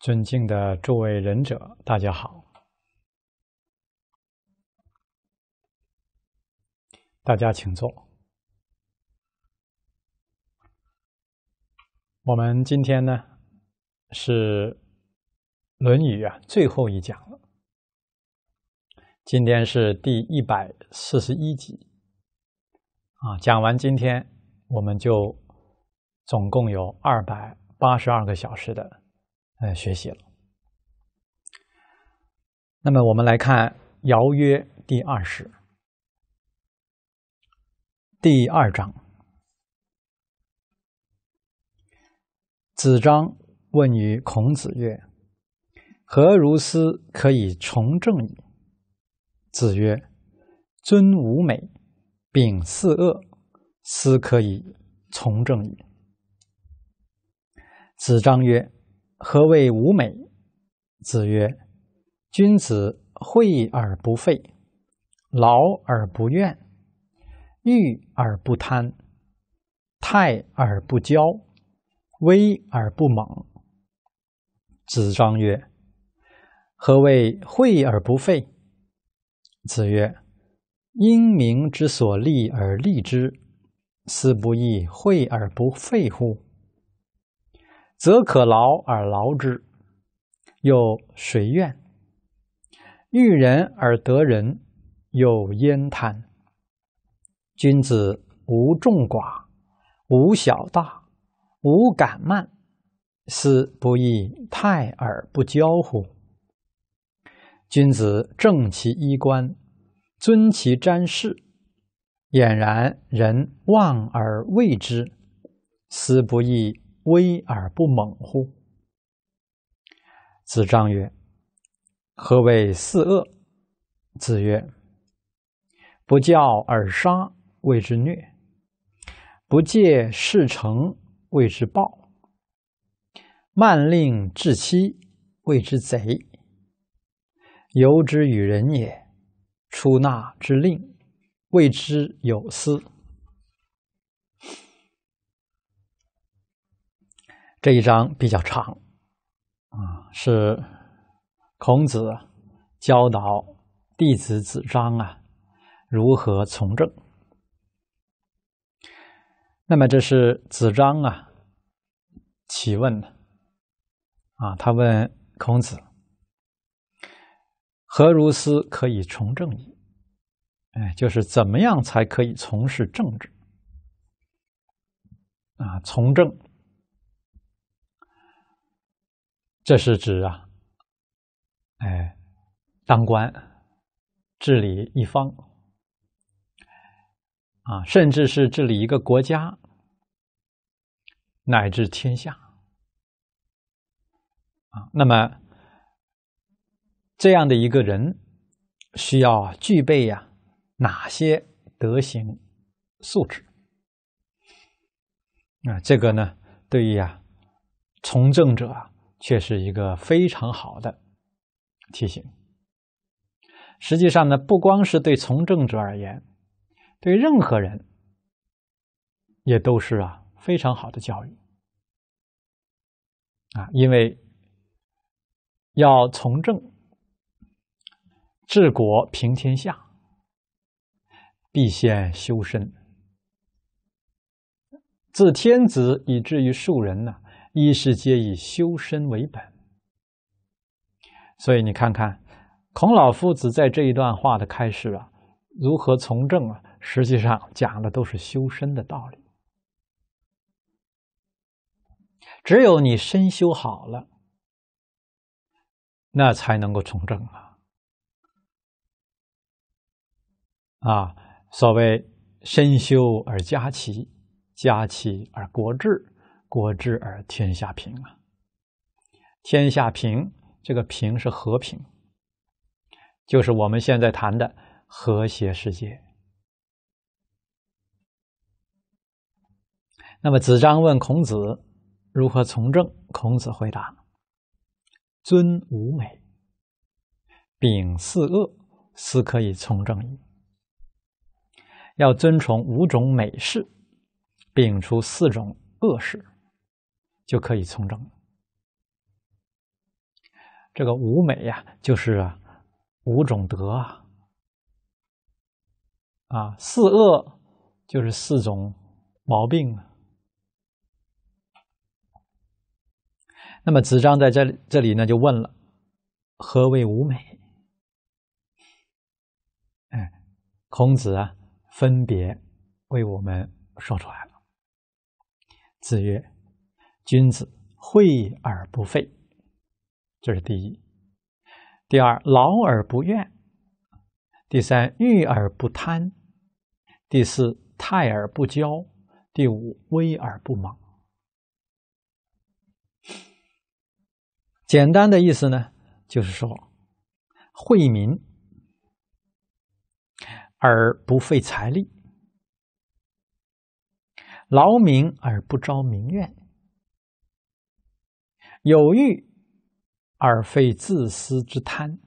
尊敬的诸位仁者，大家好。大家请坐。我们今天呢是《论语》啊最后一讲了。今天是第一百四十一集啊，讲完今天我们就总共有二百八十二个小时的呃学习了。那么我们来看《尧曰》第二十。第二章，子张问于孔子曰：“何如斯可以从政矣？”子曰：“尊吾美，秉四恶，斯可以从政矣。”子张曰：“何谓吾美？”子曰：“君子惠而不废，劳而不怨。”裕而不贪，泰而不骄，威而不猛。子张曰：“何谓惠而不费？”子曰：“因民之所利而利之，斯不亦惠而不费乎？则可劳而劳之，又谁怨？遇人而得人，有焉贪。”君子无众寡，无小大，无敢慢，是不亦泰而不骄乎？君子正其衣冠，尊其瞻视，俨然人望而畏之，斯不亦威而不猛乎？子张曰：“何谓四恶？”子曰：“不教而杀。”谓之虐，不戒事成谓之暴，慢令致期，谓之贼，由之与人也，出纳之令谓之有私。这一章比较长，啊，是孔子教导弟子子张啊，如何从政。那么这是子张啊，提问啊，他问孔子：“何如斯可以从政矣？”哎，就是怎么样才可以从事政治？啊，从政，这是指啊，哎，当官，治理一方。啊，甚至是治理一个国家，乃至天下啊。那么，这样的一个人需要具备呀哪些德行素质？啊，这个呢，对于啊从政者却是一个非常好的提醒。实际上呢，不光是对从政者而言。对任何人，也都是啊非常好的教育啊，因为要从政、治国、平天下，必先修身。自天子以至于庶人呢，一是皆以修身为本。所以你看看，孔老夫子在这一段话的开始啊，如何从政啊？实际上讲的都是修身的道理。只有你身修好了，那才能够从政啊！啊，所谓“身修而家齐，家齐而国治，国治而天下平”啊！天下平，这个“平”是和平，就是我们现在谈的和谐世界。那么，子张问孔子如何从政。孔子回答：“尊五美，秉四恶，斯可以从政矣。要尊崇五种美事，摒除四种恶事，就可以从政了。这个五美呀，就是五种德啊；啊，四恶就是四种毛病啊。”那么子张在这这里呢，就问了：“何谓无美？”哎，孔子啊，分别为我们说出来了。子曰：“君子惠而不费，这是第一；第二，劳而不怨；第三，欲而不贪；第四，泰而不骄；第五，威而不猛。”简单的意思呢，就是说，惠民而不费财力，劳民而不招民怨，有欲而非自私之贪，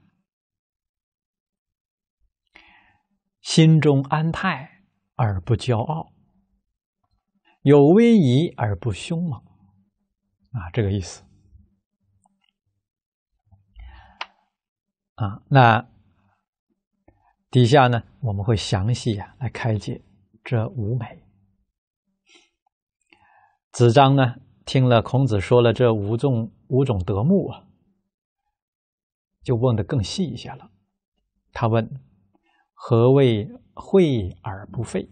心中安泰而不骄傲，有威仪而不凶猛，啊，这个意思。啊，那底下呢，我们会详细啊来开解这五美。子张呢听了孔子说了这五种五种德目啊，就问的更细一些了。他问：“何谓惠而不费？”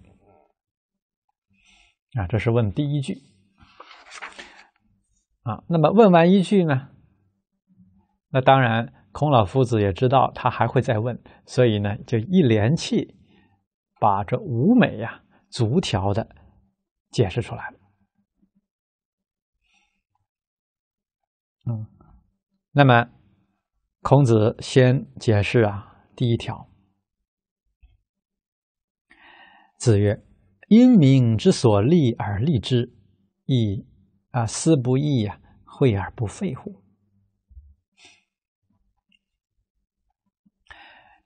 啊，这是问第一句。啊，那么问完一句呢，那当然。孔老夫子也知道他还会再问，所以呢，就一连气把这五美呀逐条的解释出来了。嗯，那么孔子先解释啊，第一条，子曰：“因民之所利而利之，义啊，思不义呀，惠而不废乎？”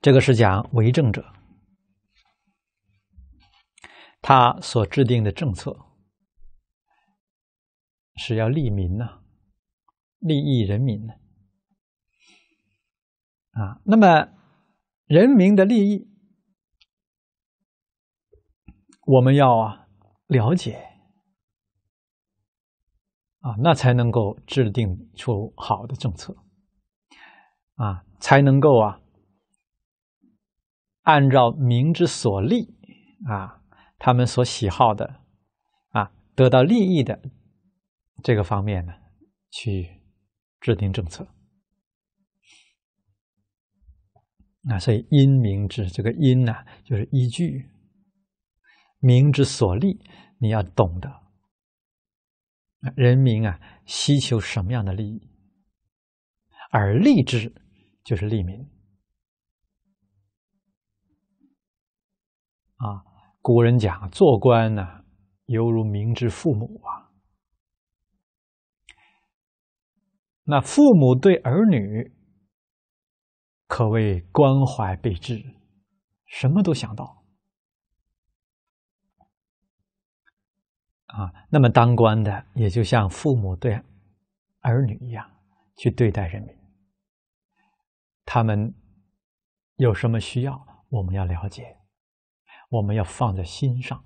这个是讲为政者，他所制定的政策是要利民呐，利益人民的啊。那么，人民的利益，我们要啊了解啊，那才能够制定出好的政策啊，才能够啊。按照民之所利啊，他们所喜好的啊，得到利益的这个方面呢，去制定政策。那所以“因民之”这个“因”呢，就是依据民之所利，你要懂得人民啊，需求什么样的利益，而利之就是利民。啊，古人讲做官呢，犹如明知父母啊。那父母对儿女可谓关怀备至，什么都想到。啊，那么当官的也就像父母对儿女一样去对待人民，他们有什么需要，我们要了解。我们要放在心上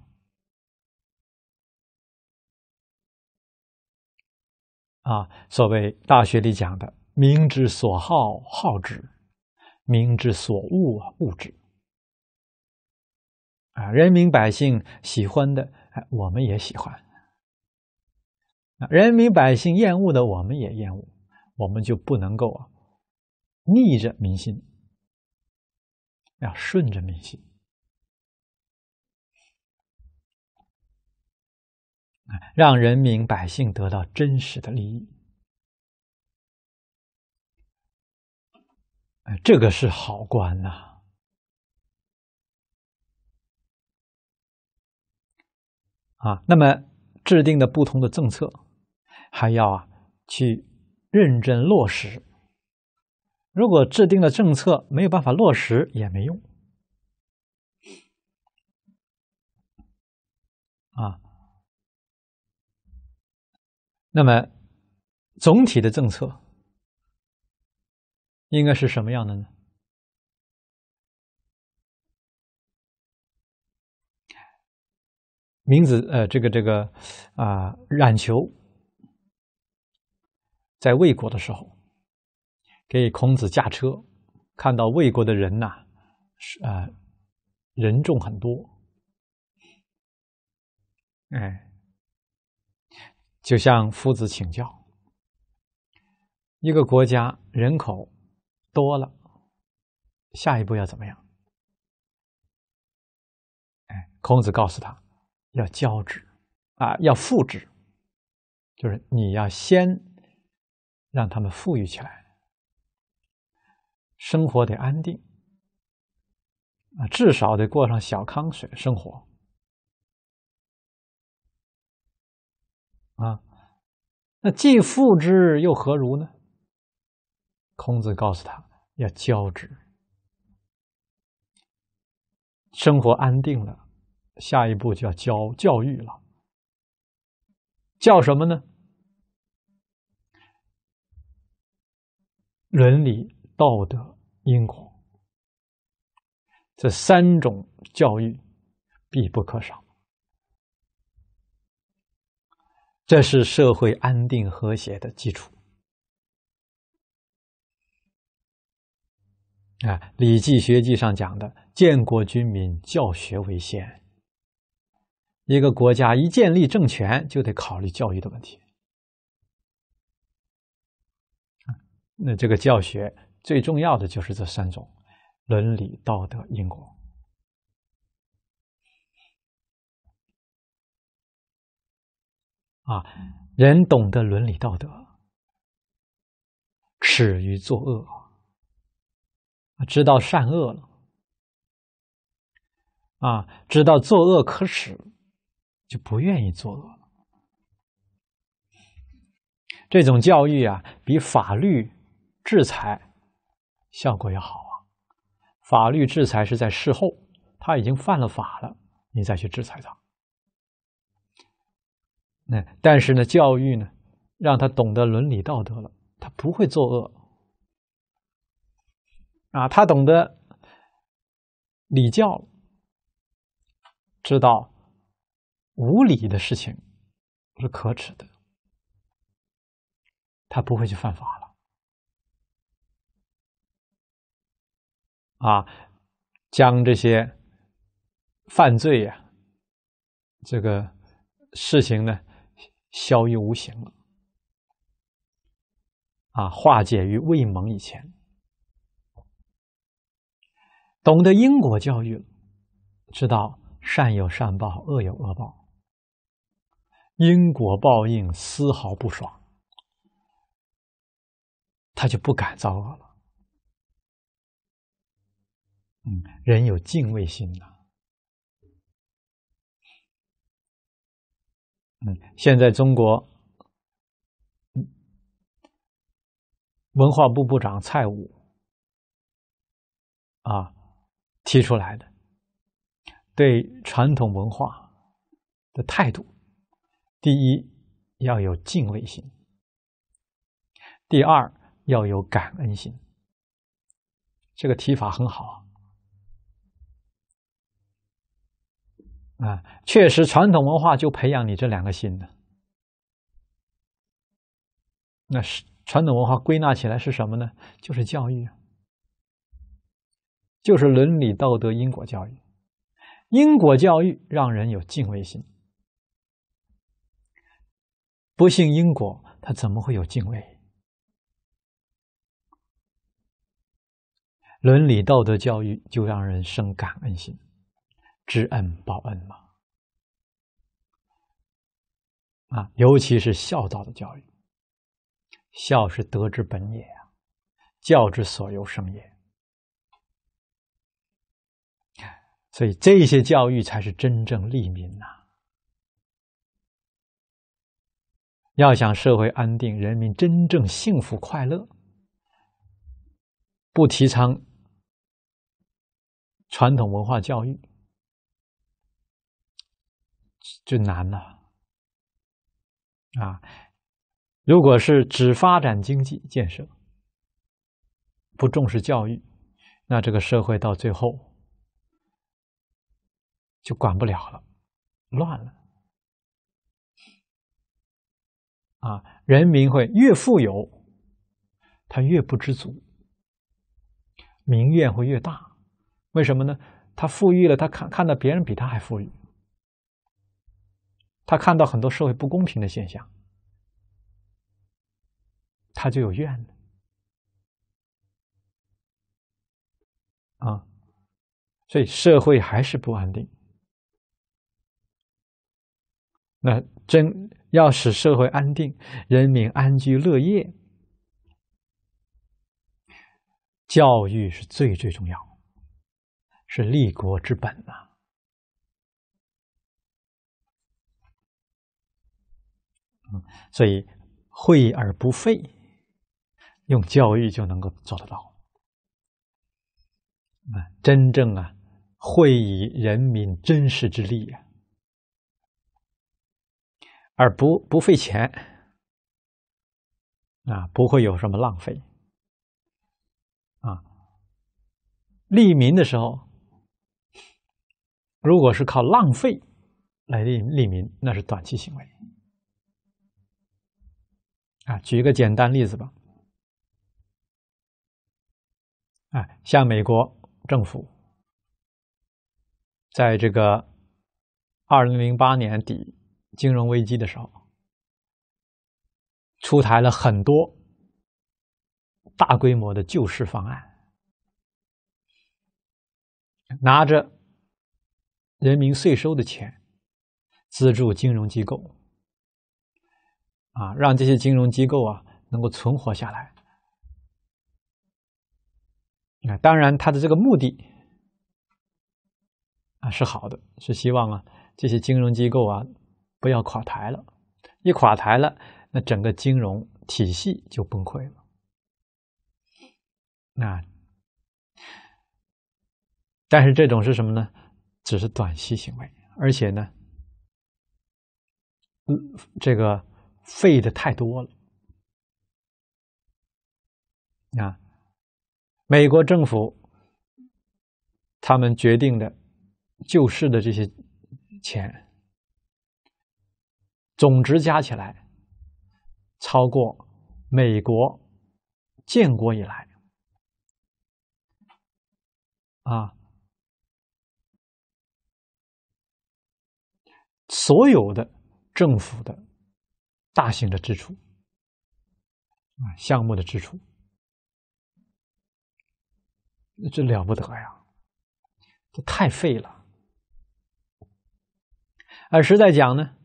啊！所谓《大学》里讲的“民之所好，好之；民之所恶，恶之。”啊，人民百姓喜欢的，哎，我们也喜欢；人民百姓厌恶的，我们也厌恶。我们就不能够啊，逆着民心，要顺着民心。让人民百姓得到真实的利益，哎，这个是好官呐！啊，那么制定的不同的政策，还要啊去认真落实。如果制定的政策没有办法落实也没用，啊。那么，总体的政策应该是什么样的呢？名子呃，这个这个啊，冉求在魏国的时候，给孔子驾车，看到魏国的人呐，是啊，人众很多，哎。就向夫子请教，一个国家人口多了，下一步要怎么样？哎，孔子告诉他，要教之啊，要复之，就是你要先让他们富裕起来，生活得安定啊，至少得过上小康水生活。啊，那既富之又何如呢？孔子告诉他要教之，生活安定了，下一步就要教教育了。教什么呢？伦理、道德、因果，这三种教育必不可少。这是社会安定和谐的基础。啊，《礼记学记》上讲的“建国君民，教学为先”。一个国家一建立政权，就得考虑教育的问题。那这个教学最重要的就是这三种：伦理、道德、因果。啊，人懂得伦理道德，耻于作恶，知道善恶了，啊，知道作恶可耻，就不愿意作恶了。这种教育啊，比法律制裁效果要好啊。法律制裁是在事后，他已经犯了法了，你再去制裁他。那但是呢，教育呢，让他懂得伦理道德了，他不会作恶啊。他懂得礼教了，知道无礼的事情是可耻的，他不会去犯法了啊。将这些犯罪呀，这个事情呢。消于无形了，啊，化解于未蒙以前。懂得因果教育了，知道善有善报，恶有恶报，因果报应丝毫不爽，他就不敢造恶了。嗯，人有敬畏心呐。嗯，现在中国文化部部长蔡武啊提出来的对传统文化的态度：第一要有敬畏心，第二要有感恩心。这个提法很好。啊。啊，确实，传统文化就培养你这两个心的。那是传统文化归纳起来是什么呢？就是教育，就是伦理道德因果教育。因果教育让人有敬畏心，不信因果，他怎么会有敬畏？伦理道德教育就让人生感恩心。知恩报恩嘛，啊，尤其是孝道的教育，孝是德之本也啊，教之所由生也，所以这些教育才是真正利民呐。要想社会安定，人民真正幸福快乐，不提倡传统文化教育。就难了啊！如果是只发展经济建设，不重视教育，那这个社会到最后就管不了了，乱了啊！人民会越富有，他越不知足，民怨会越大。为什么呢？他富裕了，他看看到别人比他还富裕。他看到很多社会不公平的现象，他就有怨了啊！所以社会还是不安定。那真要使社会安定，人民安居乐业，教育是最最重要，是立国之本呐。嗯，所以惠而不费，用教育就能够做得到。啊，真正啊，会以人民真实之力呀，而不不费钱，啊，不会有什么浪费。啊，利民的时候，如果是靠浪费来利利民，那是短期行为。啊，举一个简单例子吧。啊，像美国政府，在这个二零零八年底金融危机的时候，出台了很多大规模的救市方案，拿着人民税收的钱资助金融机构。啊，让这些金融机构啊能够存活下来。那当然，他的这个目的啊是好的，是希望啊这些金融机构啊不要垮台了。一垮台了，那整个金融体系就崩溃了。那但是这种是什么呢？只是短期行为，而且呢，嗯，这个。费的太多了，啊！美国政府他们决定的救市的这些钱，总值加起来超过美国建国以来啊所有的政府的。大型的支出啊，项目的支出，那这了不得呀，这太废了。而实在讲呢，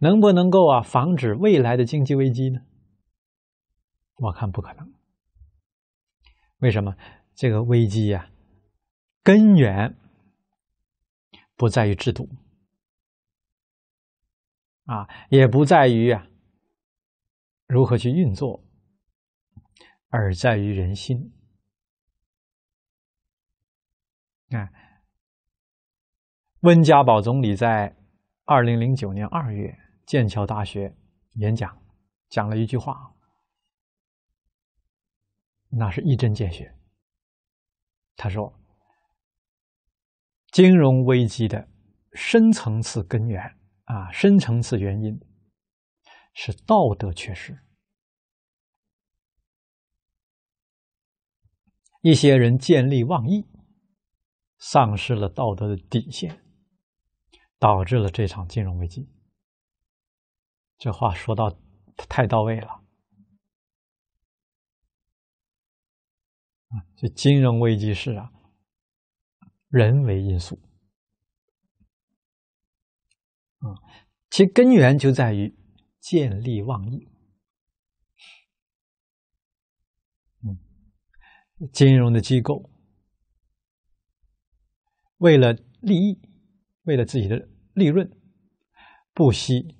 能不能够啊防止未来的经济危机呢？我看不可能。为什么？这个危机呀，根源不在于制度。啊，也不在于啊如何去运作，而在于人心。啊，温家宝总理在二零零九年二月剑桥大学演讲讲了一句话，那是一针见血。他说：“金融危机的深层次根源。”啊，深层次原因是道德缺失。一些人见利忘义，丧失了道德的底线，导致了这场金融危机。这话说到太到位了啊！这金融危机是啊，人为因素。其根源就在于见利忘义。嗯，金融的机构为了利益，为了自己的利润，不惜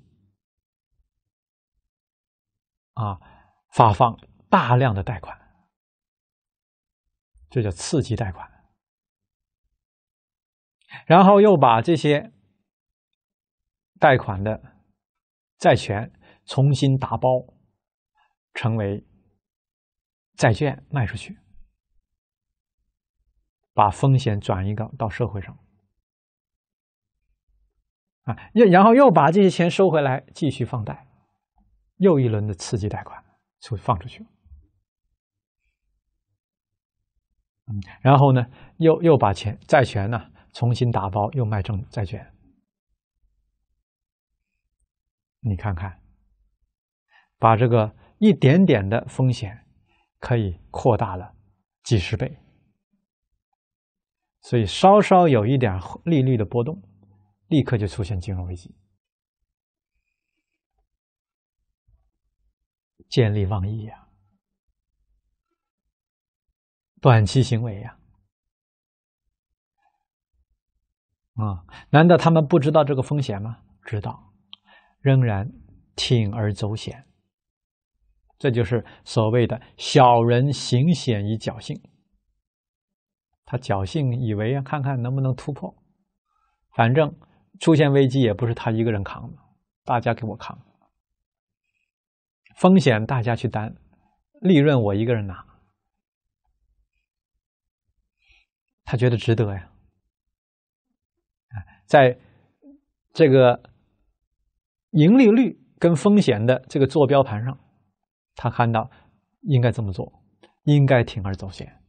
啊发放大量的贷款，这叫刺激贷款，然后又把这些。贷款的债权重新打包，成为债券卖出去，把风险转移到到社会上，啊，又然后又把这些钱收回来，继续放贷，又一轮的刺激贷款就放出去嗯，然后呢，又又把钱债权呢重新打包又卖成债券。你看看，把这个一点点的风险可以扩大了几十倍，所以稍稍有一点利率的波动，立刻就出现金融危机。见利忘义呀，短期行为呀，啊？难道他们不知道这个风险吗？知道。仍然铤而走险，这就是所谓的小人行险以侥幸。他侥幸以为啊，看看能不能突破，反正出现危机也不是他一个人扛的，大家给我扛，风险大家去担，利润我一个人拿，他觉得值得呀。在这个。盈利率跟风险的这个坐标盘上，他看到应该这么做，应该铤而走险。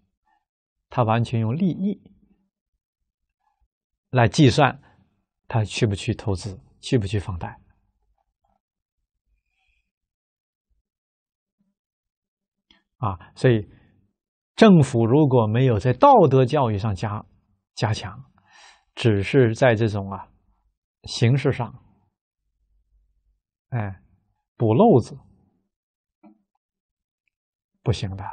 他完全用利益来计算，他去不去投资，去不去放贷。啊，所以政府如果没有在道德教育上加加强，只是在这种啊形式上。哎，补漏子不行的，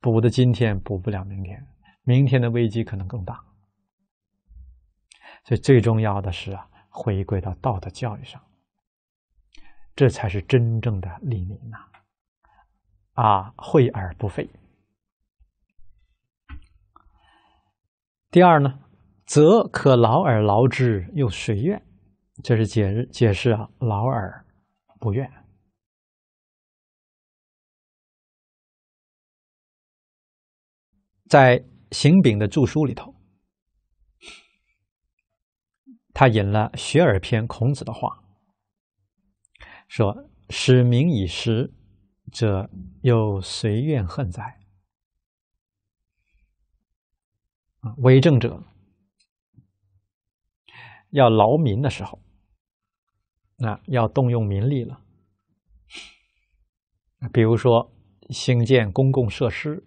补的今天补不了明天，明天的危机可能更大。所以最重要的是啊，回归到道德教育上，这才是真正的利民呐！啊，惠而不费。第二呢，则可劳而劳之，又随愿。这是解释解释啊，劳而不怨，在行禀》的著书里头，他引了《学而》篇孔子的话，说：“使民以时者，又谁怨恨哉？”为政者要劳民的时候。那要动用民力了，比如说兴建公共设施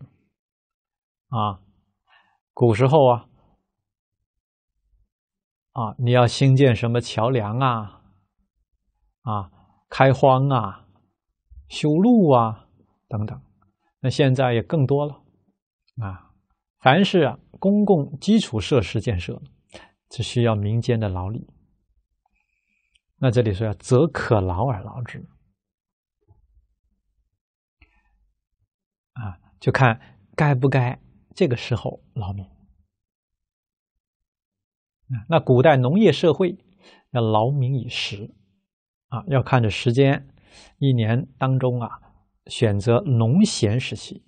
啊，古时候啊，啊，你要兴建什么桥梁啊，啊，开荒啊，修路啊，等等。那现在也更多了啊，凡是啊公共基础设施建设，只需要民间的劳力。那这里说要则可劳而劳之，啊，就看该不该这个时候劳民。那古代农业社会要劳民以食，啊，要看着时间，一年当中啊，选择农闲时期，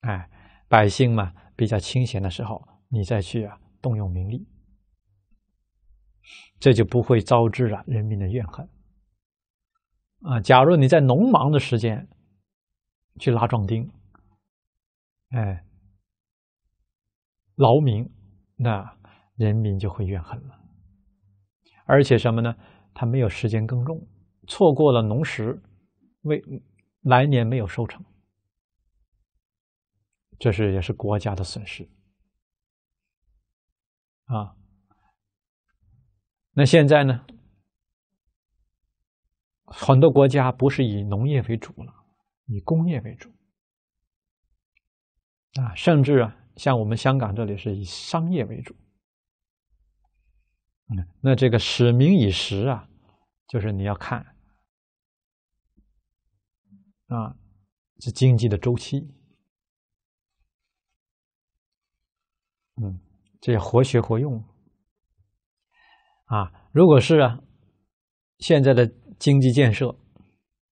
哎，百姓嘛比较清闲的时候，你再去啊动用民力。这就不会招致啊人民的怨恨啊！假如你在农忙的时间去拉壮丁，哎，劳民，那人民就会怨恨了。而且什么呢？他没有时间耕种，错过了农时，为来年没有收成，这是也是国家的损失啊。那现在呢？很多国家不是以农业为主了，以工业为主啊，甚至啊，像我们香港这里是以商业为主。嗯，那这个“使民以食”啊，就是你要看啊，这经济的周期，嗯，这活学活用。啊，如果是啊，现在的经济建设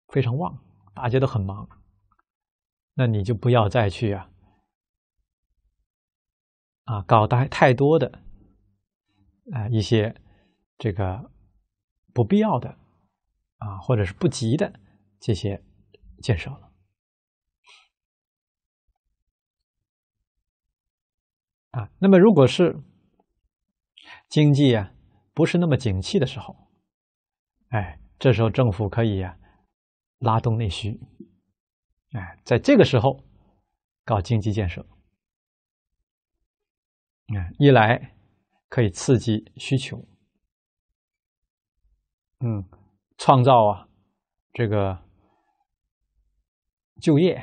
非常旺，大家都很忙，那你就不要再去啊，啊，搞太太多的啊一些这个不必要的啊，或者是不急的这些建设了。啊，那么如果是经济啊。不是那么景气的时候，哎，这时候政府可以啊拉动内需，哎，在这个时候搞经济建设，啊，一来可以刺激需求，嗯，创造啊这个就业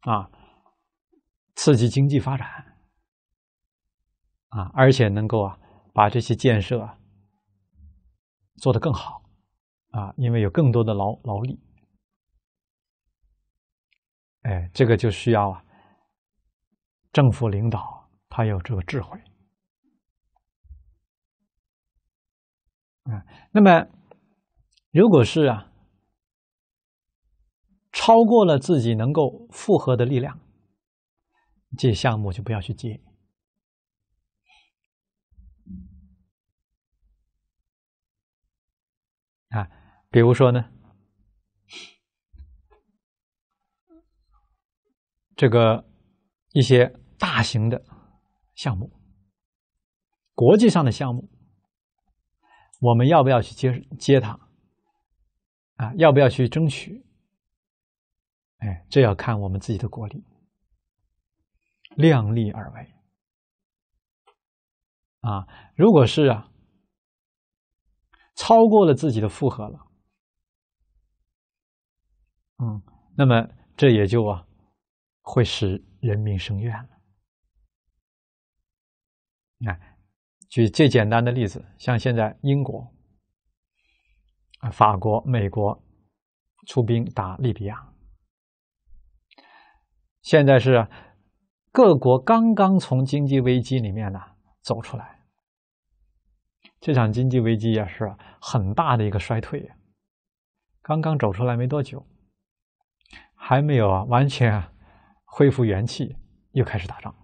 啊，刺激经济发展。啊，而且能够啊，把这些建设啊做得更好啊，因为有更多的劳劳力，哎，这个就需要啊政府领导他有这个智慧啊。那么，如果是啊超过了自己能够负荷的力量，这项目就不要去接。比如说呢，这个一些大型的项目，国际上的项目，我们要不要去接接它？啊，要不要去争取？哎，这要看我们自己的国力，量力而为。啊，如果是啊，超过了自己的负荷了。嗯，那么这也就啊会使人民生怨了。举最简单的例子，像现在英国、法国、美国出兵打利比亚，现在是各国刚刚从经济危机里面呢走出来，这场经济危机也是很大的一个衰退刚刚走出来没多久。还没有啊，完全恢复元气，又开始打仗。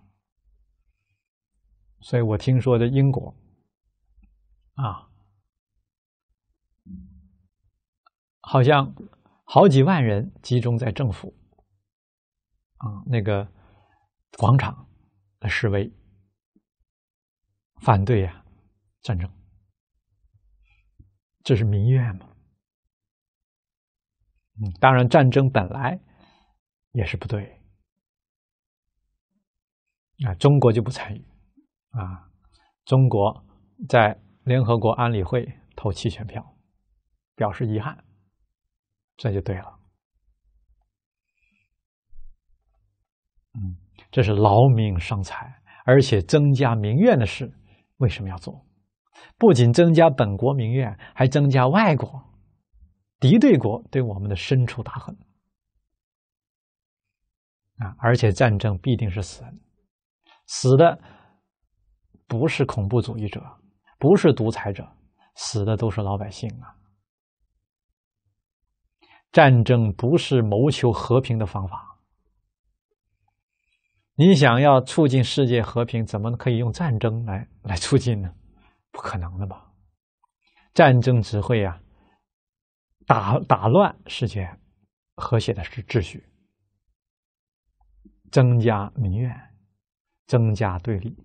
所以我听说的英国，啊，好像好几万人集中在政府啊那个广场来示威，反对呀战争，这是民怨嘛。嗯，当然战争本来。也是不对啊！中国就不参与啊！中国在联合国安理会投弃权票，表示遗憾，这就对了。嗯，这是劳民伤财，而且增加民怨的事，为什么要做？不仅增加本国民怨，还增加外国敌对国对我们的深仇大恨。啊！而且战争必定是死人，死的不是恐怖主义者，不是独裁者，死的都是老百姓啊！战争不是谋求和平的方法，你想要促进世界和平，怎么可以用战争来来促进呢？不可能的吧？战争只会啊打打乱世界和谐的是秩序。增加民怨，增加对立。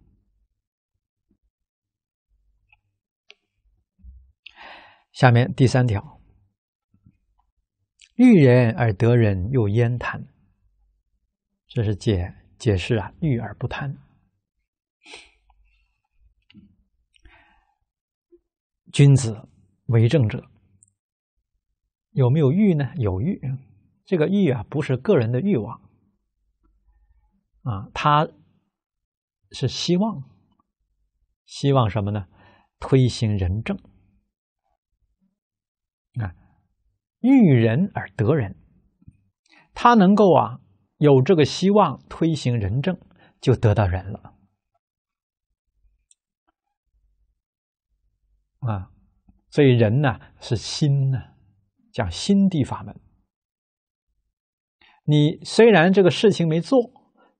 下面第三条，遇人而得人，又焉谈？这是解解释啊，遇而不贪。君子为政者，有没有欲呢？有欲，这个欲啊，不是个人的欲望。啊，他是希望，希望什么呢？推行仁政啊，遇人而得人，他能够啊有这个希望推行仁政，就得到人了啊。所以人呢是心呢，讲心地法门。你虽然这个事情没做。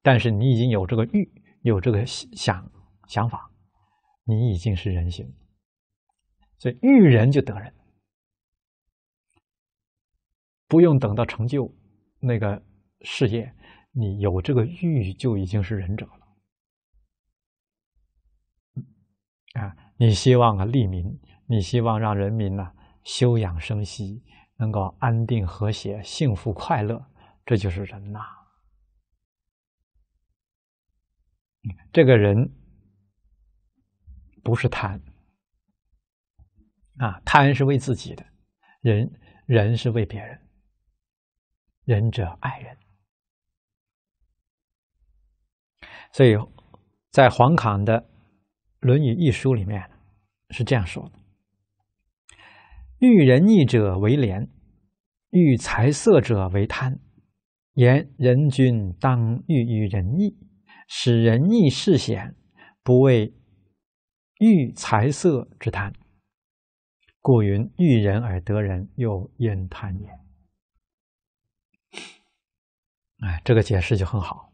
但是你已经有这个欲，有这个想想法，你已经是人形。所以遇人就得人，不用等到成就那个事业，你有这个欲就已经是仁者了。啊，你希望啊利民，你希望让人民呢休养生息，能够安定和谐、幸福快乐，这就是人呐。这个人不是贪啊，贪是为自己的；人人是为别人。仁者爱人，所以在黄侃的《论语》一书里面是这样说的：“欲仁义者为廉，欲财色者为贪。言人君当欲与仁义。”使人逆事显，不为欲财色之贪。故云：欲人而得人，又焉贪也。哎，这个解释就很好。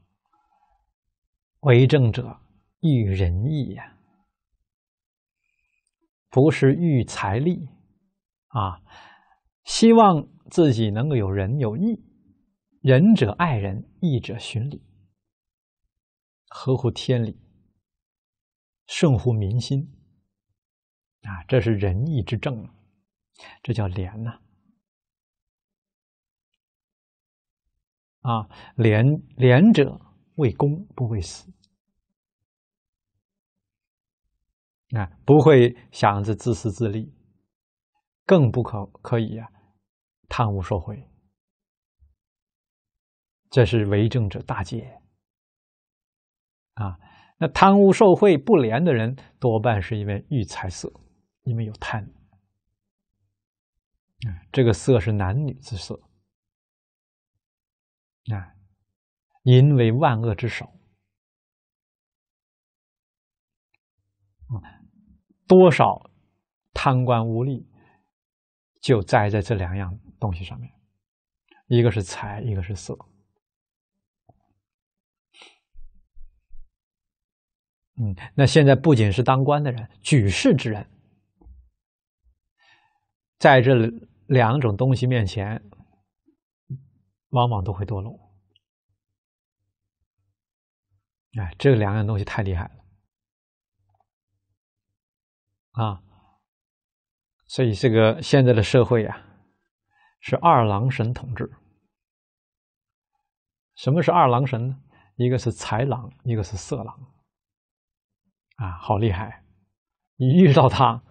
为政者欲仁义呀，不是欲财力啊，希望自己能够有仁有义。仁者爱人，义者循礼。合乎天理，顺乎民心，啊，这是仁义之政，这叫廉呐！啊，廉廉者为公，不为私，啊，不会想着自私自利，更不可可以啊，贪污受贿，这是为政者大戒。啊，那贪污受贿不廉的人，多半是因为欲财色，因为有贪。这个色是男女之色。啊，淫为万恶之首。啊，多少贪官污吏就栽在这两样东西上面，一个是财，一个是色。嗯，那现在不仅是当官的人，举世之人，在这两种东西面前，往往都会堕落。哎，这两样东西太厉害了，啊，所以这个现在的社会呀，是二郎神统治。什么是二郎神呢？一个是财狼，一个是色狼。啊，好厉害！一遇到他，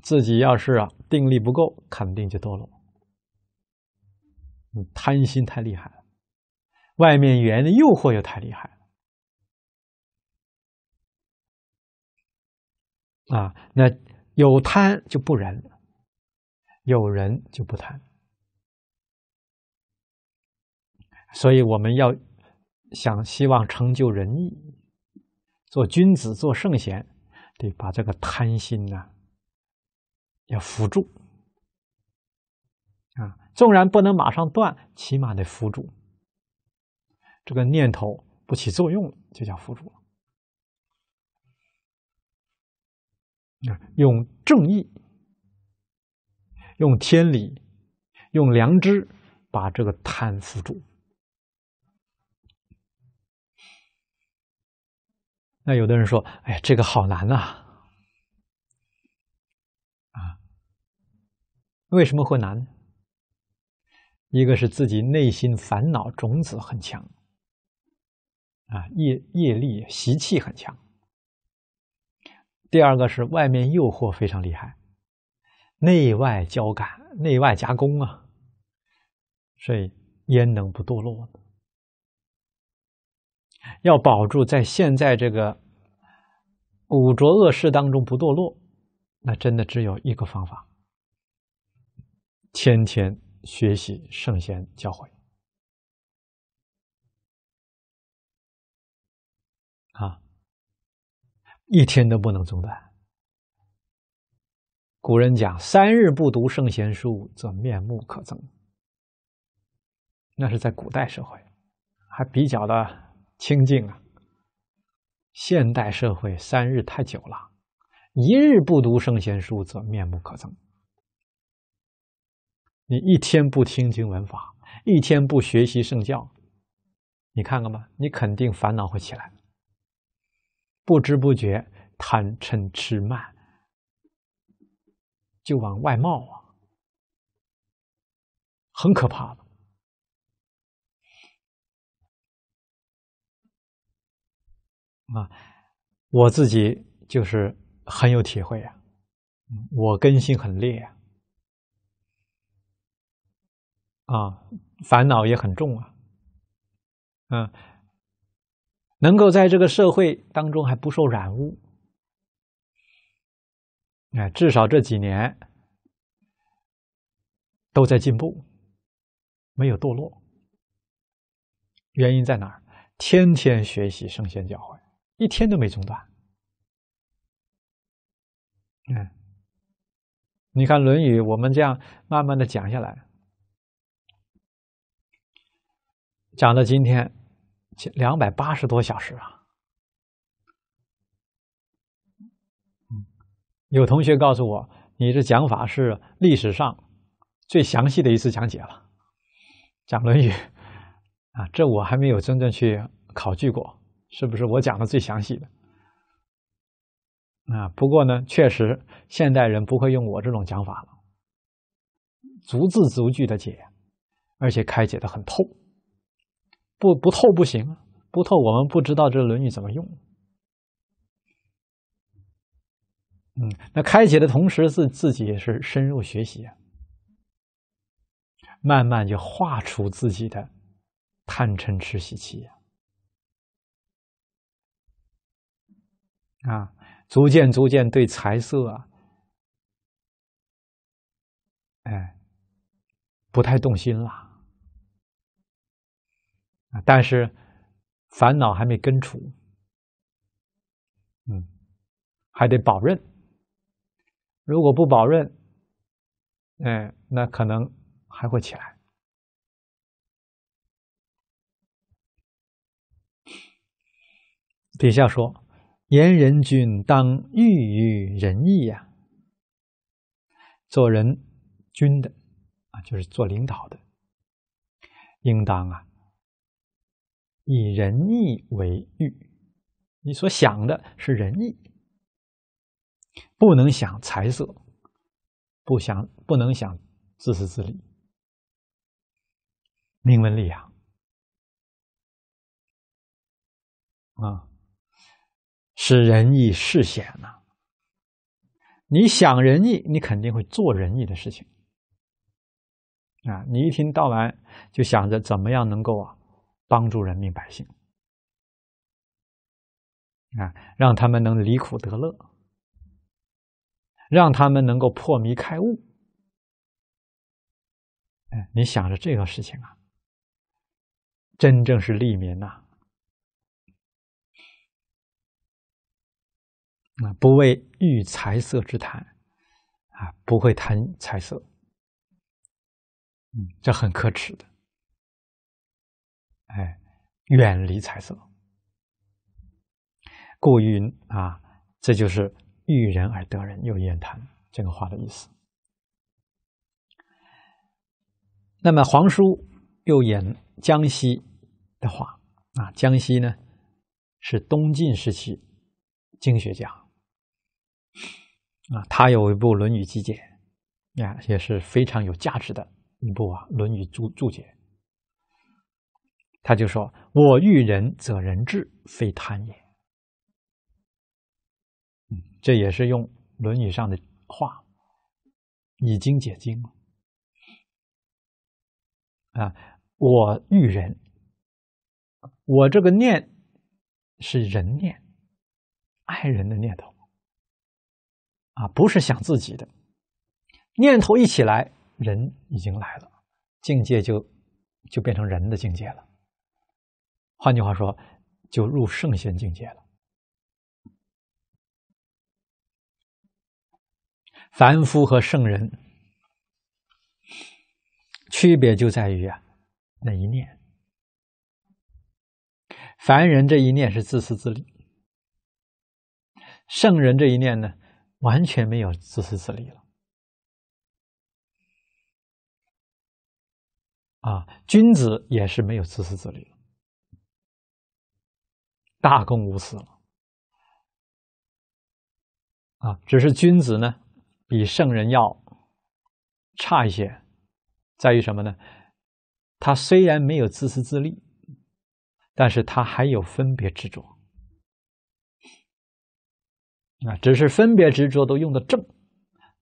自己要是啊定力不够，肯定就堕落。你贪心太厉害了，外面缘的诱惑又太厉害了。啊，那有贪就不仁，有仁就不贪。所以我们要想希望成就仁义。做君子，做圣贤，得把这个贪心呐，要扶住啊！纵然不能马上断，起码得扶住这个念头不起作用了，就叫扶住了。用正义，用天理，用良知，把这个贪扶住。那有的人说：“哎呀，这个好难啊！啊，为什么会难一个是自己内心烦恼种子很强，啊，业业力习气很强；第二个是外面诱惑非常厉害，内外交感，内外夹攻啊，所以焉能不堕落呢？”要保住在现在这个五浊恶世当中不堕落，那真的只有一个方法：天天学习圣贤教诲，啊，一天都不能中断。古人讲：“三日不读圣贤书，则面目可憎。”那是在古代社会，还比较的。清净啊！现代社会三日太久了，一日不读圣贤书，则面目可憎。你一天不听经文法，一天不学习圣教，你看看吧，你肯定烦恼会起来，不知不觉贪嗔痴慢就往外冒啊，很可怕。啊，我自己就是很有体会啊，我根性很烈呀，啊，烦恼也很重啊，嗯，能够在这个社会当中还不受染污，哎，至少这几年都在进步，没有堕落。原因在哪儿？天天学习圣贤教诲。一天都没中断。嗯，你看《论语》，我们这样慢慢的讲下来，讲到今天两百八十多小时啊。有同学告诉我，你这讲法是历史上最详细的一次讲解了。讲《论语》，啊，这我还没有真正去考据过。是不是我讲的最详细的？啊，不过呢，确实现代人不会用我这种讲法了。逐字逐句的解，而且开解的很透，不不透不行，不透我们不知道这《论语》怎么用。嗯，那开解的同时，自自己也是深入学习啊，慢慢就画出自己的贪嗔痴喜气呀。啊，逐渐逐渐对财色啊，哎，不太动心了。但是烦恼还没根除，嗯，还得保任。如果不保任，哎，那可能还会起来。底下说。言人君当欲于仁义呀，做人君的啊，就是做领导的，应当啊，以仁义为欲，你所想的是仁义，不能想财色，不想不能想自私自利。明文礼呀，啊。是仁义事显呐！你想仁义，你肯定会做仁义的事情啊！你一天到晚就想着怎么样能够啊帮助人民百姓啊，让他们能离苦得乐，让他们能够破迷开悟。哎，你想着这个事情啊，真正是利民呐！不为欲财色之谈，啊，不会谈财色，嗯，这很可耻的，哎，远离财色。故云啊，这就是遇人而得人，又厌谈这个话的意思。那么皇叔又演江西的话，啊，江西呢是东晋时期经学家。啊，他有一部《论语集解》，呀，也是非常有价值的一部啊，《论语注注解》。他就说：“我欲人，则人智，非贪也。”嗯，这也是用《论语》上的话，以经解经了。啊，我欲人，我这个念是人念，爱人的念头。啊，不是想自己的念头一起来，人已经来了，境界就就变成人的境界了。换句话说，就入圣贤境界了。凡夫和圣人区别就在于啊，那一念，凡人这一念是自私自利，圣人这一念呢？完全没有自私自利了，啊，君子也是没有自私自利了，大公无私了，啊，只是君子呢比圣人要差一些，在于什么呢？他虽然没有自私自利，但是他还有分别执着。啊，只是分别执着都用的正，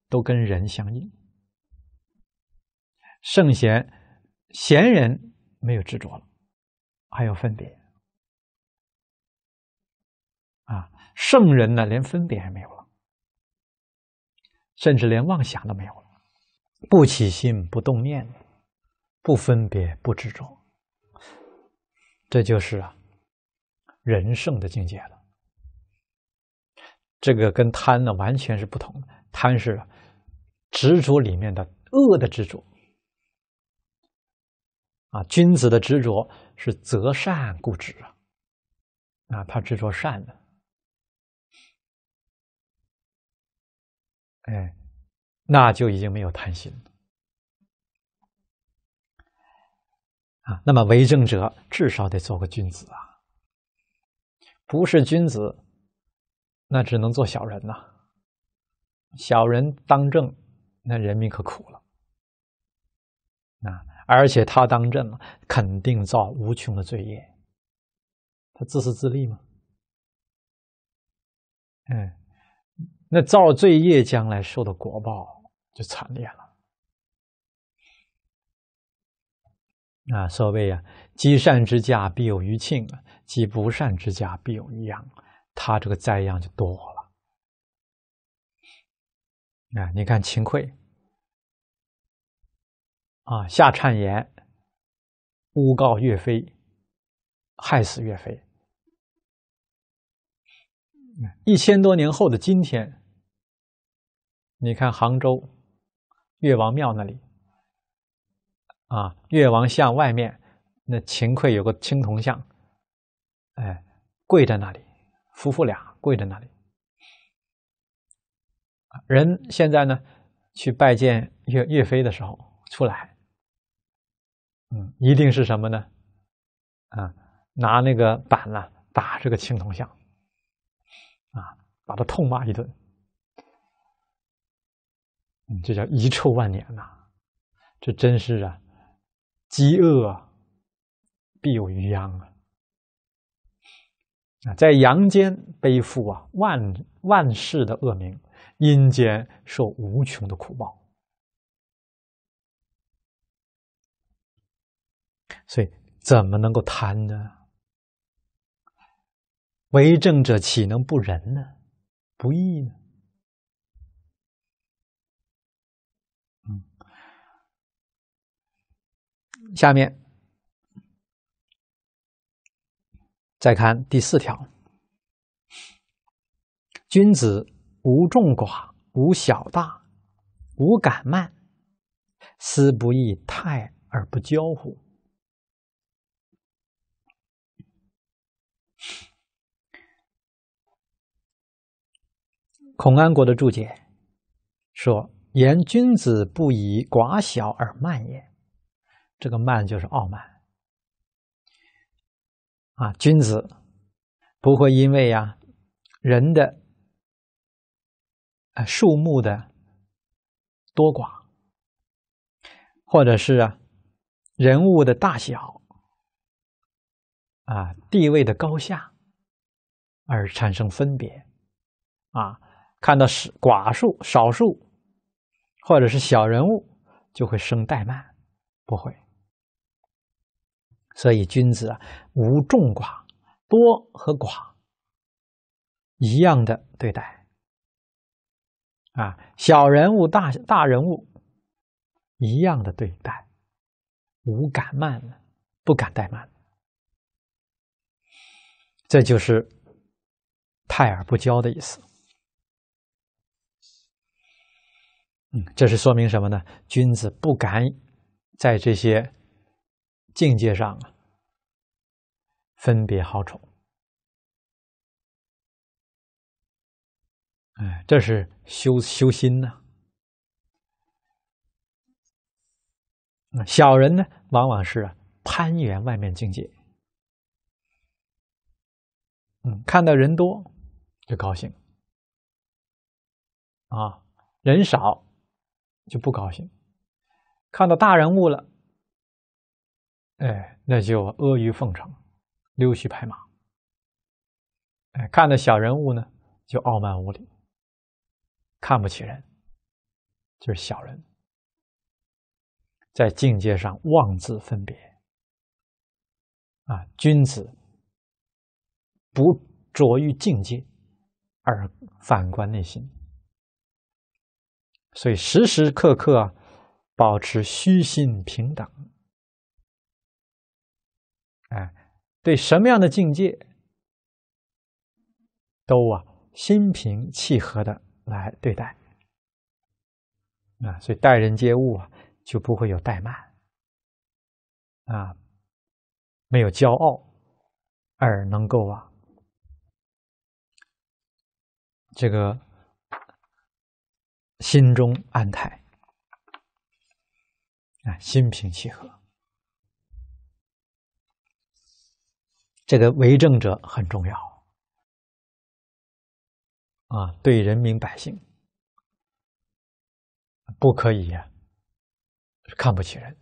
都跟人相应。圣贤、贤人没有执着了，还有分别。啊，圣人呢，连分别还没有了，甚至连妄想都没有了，不起心不动念，不分别不执着，这就是啊，人圣的境界了。这个跟贪呢完全是不同的，贪是执着里面的恶的执着啊，君子的执着是择善固执啊，啊，他执着善的，哎，那就已经没有贪心了啊。那么为政者至少得做个君子啊，不是君子。那只能做小人呐，小人当政，那人民可苦了。啊，而且他当政了，肯定造无穷的罪业。他自私自利吗？嗯，那造罪业将来受的果报就惨烈了。啊，所谓啊，积善之家必有余庆啊，积不善之家必有余殃。他这个灾殃就多了，啊！你看秦桧啊，下谗言，诬告岳飞，害死岳飞。一千多年后的今天，你看杭州岳王庙那里啊，岳王像外面那秦桧有个青铜像，哎，跪在那里。夫妇俩跪在那里，人现在呢去拜见岳岳飞的时候出来，嗯，一定是什么呢？啊，拿那个板呢打这个青铜像，啊，把他痛骂一顿，嗯，这叫遗臭万年呐！这真是啊，饿啊，必有余殃啊！啊，在阳间背负啊万万世的恶名，阴间受无穷的苦报。所以，怎么能够贪呢？为政者岂能不仁呢？不义呢？嗯，下面。再看第四条，君子无众寡，无小大，无敢慢，思不亦泰而不骄乎？孔安国的注解说：“言君子不以寡小而慢也，这个慢就是傲慢。”啊，君子不会因为呀人的啊树木的多寡，或者是啊人物的大小，啊地位的高下而产生分别啊，看到是寡数、少数，或者是小人物，就会生怠慢，不会。所以，君子啊，无众寡，多和寡一样的对待啊，小人物、大大人物一样的对待，无敢慢不敢怠慢。这就是泰而不骄的意思。嗯，这是说明什么呢？君子不敢在这些。境界上啊，分别好丑，哎，这是修修心呢。小人呢，往往是攀援外面境界，嗯，看到人多就高兴，啊，人少就不高兴，看到大人物了。哎，那就阿谀奉承、溜须拍马。哎，看到小人物呢，就傲慢无礼，看不起人，就是小人。在境界上妄自分别啊，君子不着于境界而反观内心，所以时时刻刻保持虚心平等。哎，对什么样的境界，都啊心平气和的来对待，啊，所以待人接物啊就不会有怠慢，啊，没有骄傲，而能够啊这个心中安泰，啊，心平气和。这个为政者很重要啊，对人民百姓不可以看不起人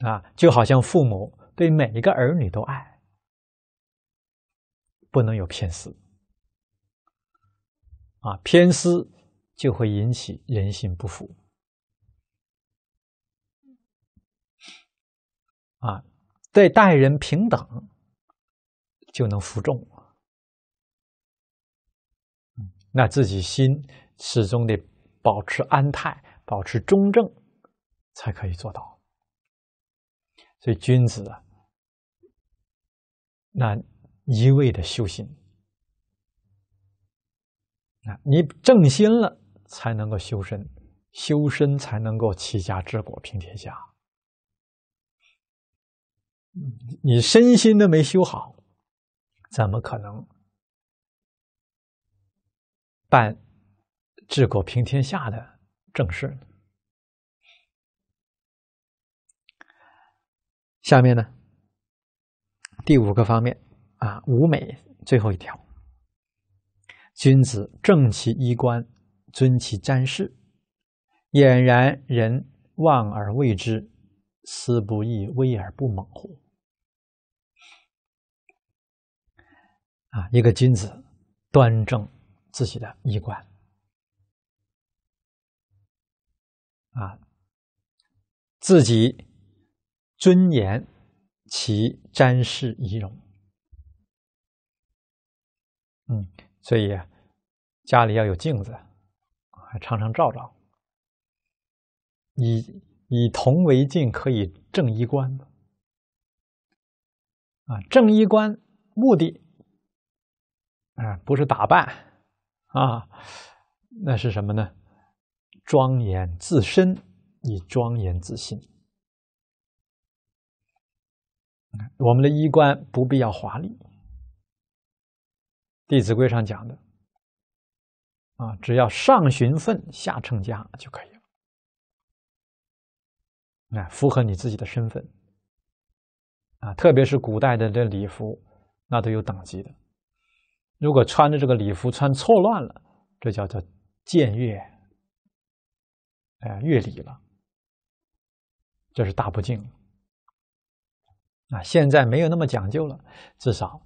啊，就好像父母对每一个儿女都爱，不能有偏私啊，偏私就会引起人心不服啊。对待人平等，就能服众。那自己心始终得保持安泰，保持中正，才可以做到。所以君子啊，那一味的修心，啊，你正心了，才能够修身，修身才能够齐家治国平天下。你身心都没修好，怎么可能办治国平天下的正事呢？下面呢，第五个方面啊，五美最后一条：君子正其衣冠，尊其瞻视，俨然人望而畏之，斯不亦威而不猛乎？啊，一个君子端正自己的衣冠啊，自己尊严其瞻视仪容。嗯，所以家里要有镜子，还常常照照，以以铜为镜可以正衣冠。啊，正衣冠目的。啊，不是打扮啊，那是什么呢？庄严自身，以庄严自信。我们的衣冠不必要华丽，《弟子规》上讲的啊，只要上循分，下称家就可以了。啊，符合你自己的身份啊，特别是古代的这礼服，那都有等级的。如果穿的这个礼服穿错乱了，这叫做僭越，哎，越礼了，这是大不敬啊，现在没有那么讲究了，至少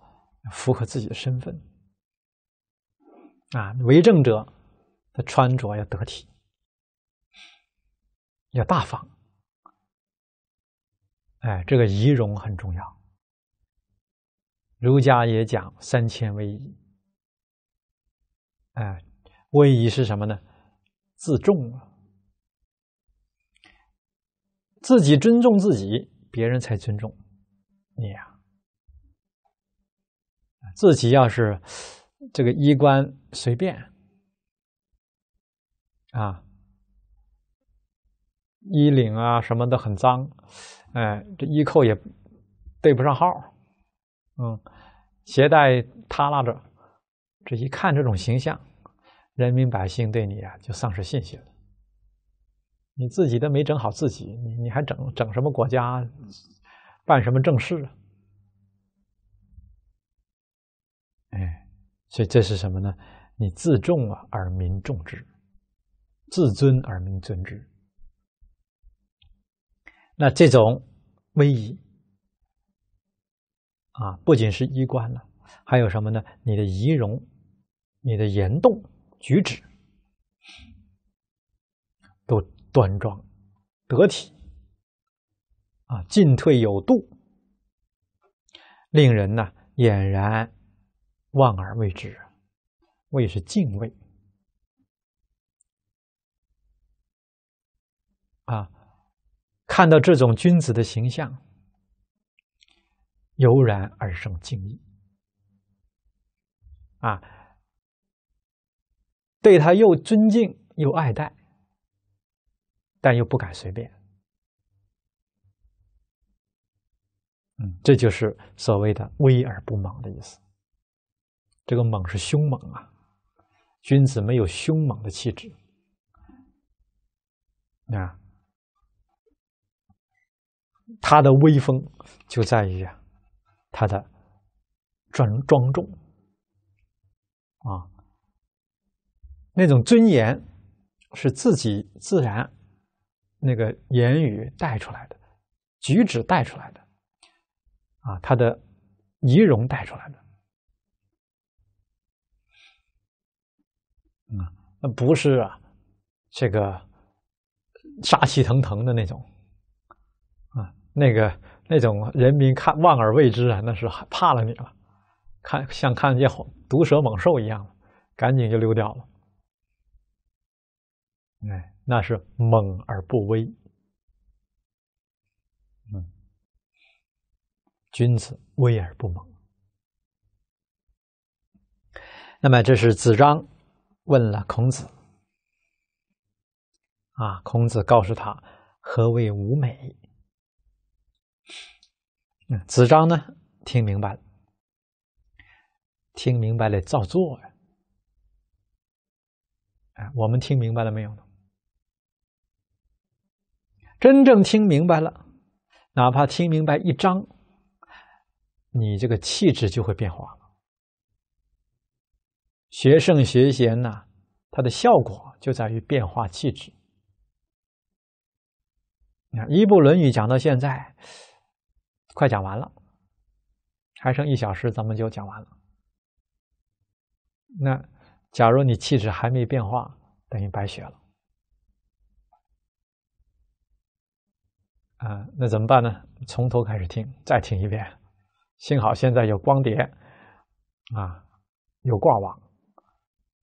符合自己的身份，啊，为政者的穿着要得体，要大方，哎，这个仪容很重要。儒家也讲三千为仪。哎，威仪是什么呢？自重啊，自己尊重自己，别人才尊重你呀。自己要是这个衣冠随便啊，衣领啊什么的很脏，哎，这衣扣也对不上号，嗯，鞋带耷拉着，这一看这种形象。人民百姓对你啊，就丧失信心了。你自己都没整好自己，你你还整整什么国家，办什么正事啊？哎，所以这是什么呢？你自重啊，而民众之；自尊而民尊之。那这种威仪啊，不仅是衣冠了，还有什么呢？你的仪容，你的言动。举止都端庄得体，啊，进退有度，令人呢俨然望而未知，谓是敬畏啊。看到这种君子的形象，油然而生敬意啊。对他又尊敬又爱戴，但又不敢随便。嗯，这就是所谓的威而不猛的意思。这个“猛”是凶猛啊！君子没有凶猛的气质啊，他的威风就在于他的庄庄重啊。那种尊严，是自己自然，那个言语带出来的，举止带出来的，啊，他的仪容带出来的，嗯，那不是啊，这个杀气腾腾的那种，啊，那个那种人民看望而未知啊，那是怕了你了，看像看见毒蛇猛兽一样，赶紧就溜掉了。哎，那是猛而不威，嗯，君子威而不猛。那么这是子张问了孔子，啊，孔子告诉他何谓无美？嗯，子张呢听明白了，听明白了照做呀。哎，我们听明白了没有呢？真正听明白了，哪怕听明白一张，你这个气质就会变化了。学圣学贤呢，它的效果就在于变化气质。你看，一部《论语》讲到现在，快讲完了，还剩一小时，咱们就讲完了。那假如你气质还没变化，等于白学了。啊，那怎么办呢？从头开始听，再听一遍。幸好现在有光碟啊，有挂网，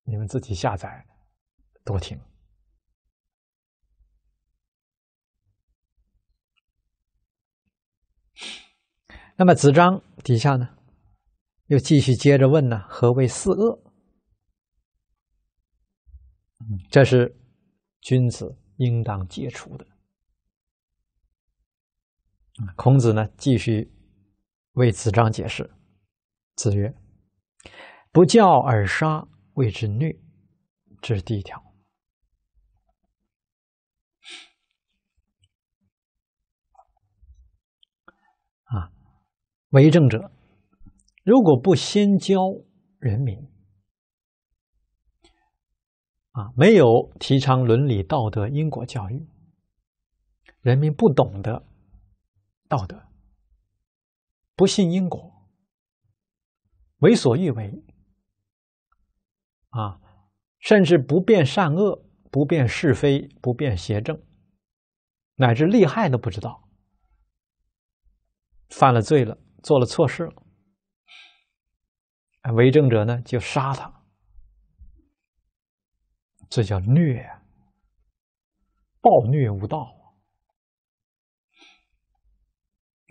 你们自己下载，多听。那么子张底下呢，又继续接着问呢：何谓四恶？这是君子应当戒除的。孔子呢，继续为子章解释。子曰：“不教而杀，谓之虐。”这是第一条。啊，为政者如果不先教人民，啊，没有提倡伦理道德、因果教育，人民不懂得。道德不信因果，为所欲为，啊，甚至不辨善恶，不辨是非，不辨邪正，乃至利害都不知道。犯了罪了，做了错事了，为政者呢就杀他，这叫虐，暴虐无道。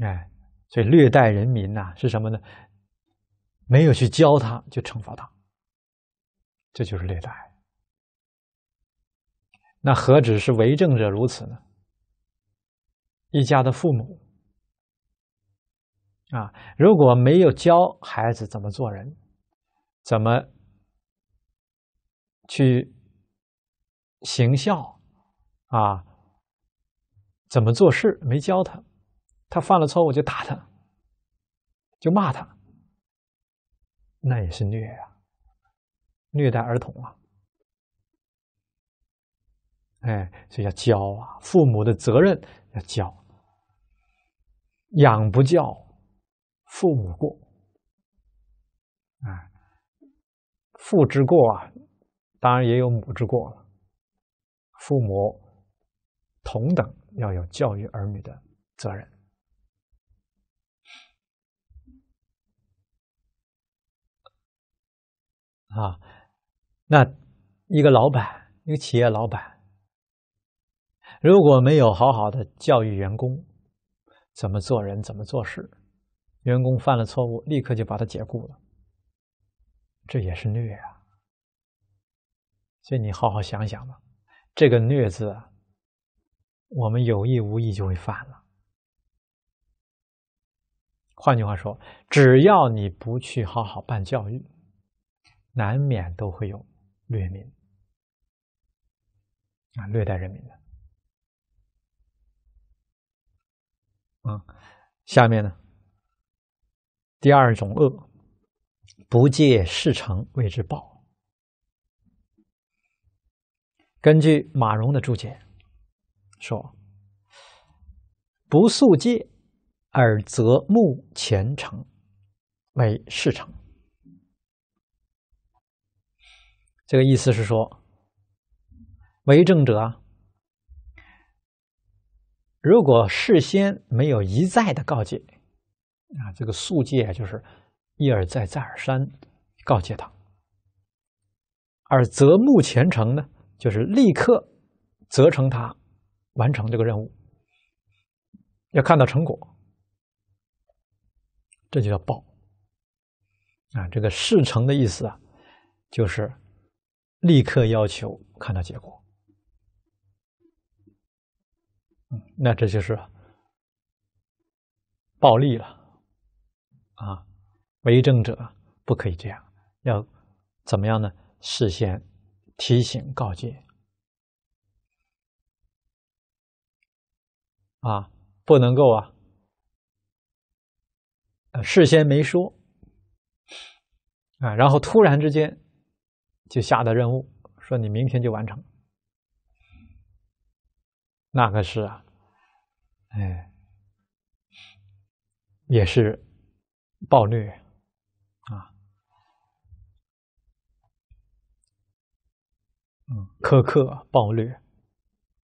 哎，所以虐待人民呐，是什么呢？没有去教他，就惩罚他，这就是虐待。那何止是为政者如此呢？一家的父母啊，如果没有教孩子怎么做人，怎么去行孝啊，怎么做事，没教他。他犯了错，误就打他，就骂他，那也是虐呀，虐待儿童啊！哎，所以要教啊，父母的责任要教，养不教，父母过。啊，父之过啊，当然也有母之过了，父母同等要有教育儿女的责任。啊，那一个老板，一个企业老板，如果没有好好的教育员工，怎么做人，怎么做事，员工犯了错误，立刻就把他解雇了，这也是虐啊！所以你好好想想吧，这个“虐”字啊，我们有意无意就会犯了。换句话说，只要你不去好好办教育。难免都会有掠民啊，虐待人民的。啊，下面呢，第二种恶，不戒事成谓之报。根据马蓉的注解说，不速戒，而则目前成，为事成。这个意思是说，为政者如果事先没有一再的告诫，啊，这个速诫就是一而再、再而三告诫他，而责木前程呢，就是立刻责成他完成这个任务，要看到成果，这就叫报。啊，这个事成的意思啊，就是。立刻要求看到结果，那这就是暴力了啊！为政者不可以这样，要怎么样呢？事先提醒告诫啊，不能够啊，事先没说啊，然后突然之间。就下的任务，说你明天就完成，那个是啊，哎，也是暴虐啊，嗯，苛刻暴虐。